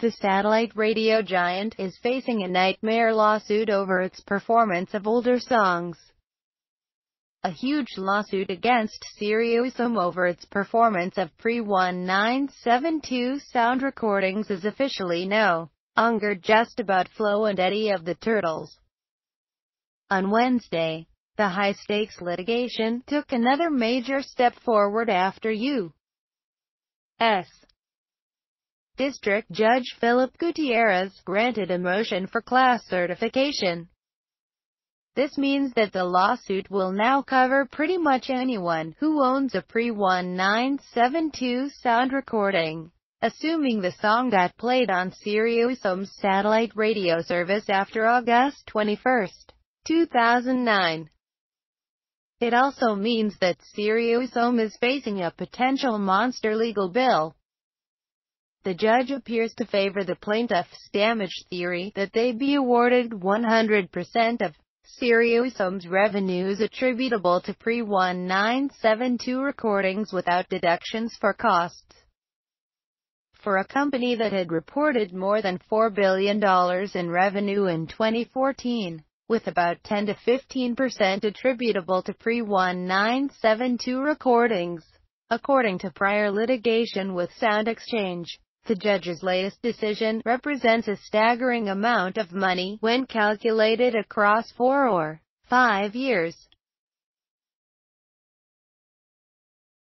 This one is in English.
The satellite radio giant is facing a nightmare lawsuit over its performance of older songs. A huge lawsuit against Siriusum over its performance of pre-1972 sound recordings is officially no longer just about Flo and Eddie of the Turtles. On Wednesday, the high-stakes litigation took another major step forward after U.S. District Judge Philip Gutierrez, granted a motion for class certification. This means that the lawsuit will now cover pretty much anyone who owns a pre-1972 sound recording. Assuming the song got played on SiriusXM's satellite radio service after August 21, 2009. It also means that SiriusXM is facing a potential monster legal bill the judge appears to favor the plaintiff's damage theory that they be awarded 100% of Siriusum's revenues attributable to pre-1972 recordings without deductions for costs. For a company that had reported more than $4 billion in revenue in 2014, with about 10 to 15% attributable to pre-1972 recordings, according to prior litigation with Sound Exchange. The judge's latest decision represents a staggering amount of money when calculated across four or five years.